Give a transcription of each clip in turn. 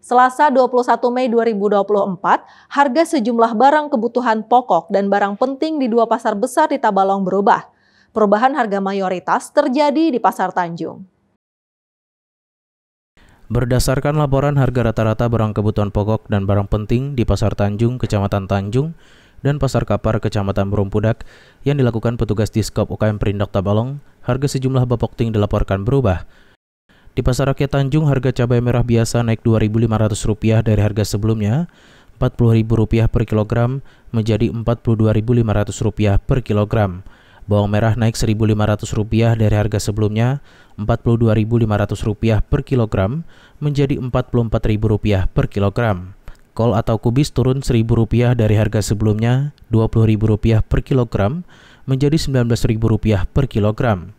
Selasa 21 Mei 2024, harga sejumlah barang kebutuhan pokok dan barang penting di dua pasar besar di Tabalong berubah. Perubahan harga mayoritas terjadi di Pasar Tanjung. Berdasarkan laporan harga rata-rata barang kebutuhan pokok dan barang penting di Pasar Tanjung, Kecamatan Tanjung, dan Pasar Kapar, Kecamatan Berumpudak, yang dilakukan petugas Diskop UKM Perindak Tabalong, harga sejumlah bapokting dilaporkan berubah, di Pasar Rakyat Tanjung, harga cabai merah biasa naik Rp2.500 dari harga sebelumnya, Rp40.000 per kilogram menjadi Rp42.500 per kilogram. Bawang merah naik Rp1.500 dari harga sebelumnya, Rp42.500 per kilogram menjadi Rp44.000 per kilogram. Kol atau kubis turun Rp1.000 dari harga sebelumnya, Rp20.000 per kilogram menjadi Rp19.000 per kilogram.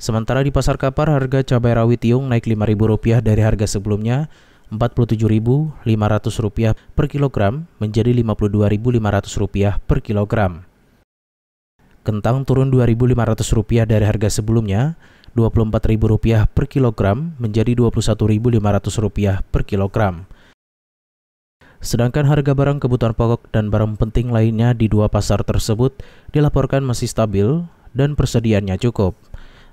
Sementara di pasar kapar harga cabai rawit tiung naik Rp5.000 dari harga sebelumnya Rp47.500 per kilogram menjadi Rp52.500 per kilogram. Kentang turun Rp2.500 dari harga sebelumnya, Rp24.000 per kilogram menjadi Rp21.500 per kilogram. Sedangkan harga barang kebutuhan pokok dan barang penting lainnya di dua pasar tersebut dilaporkan masih stabil dan persediaannya cukup.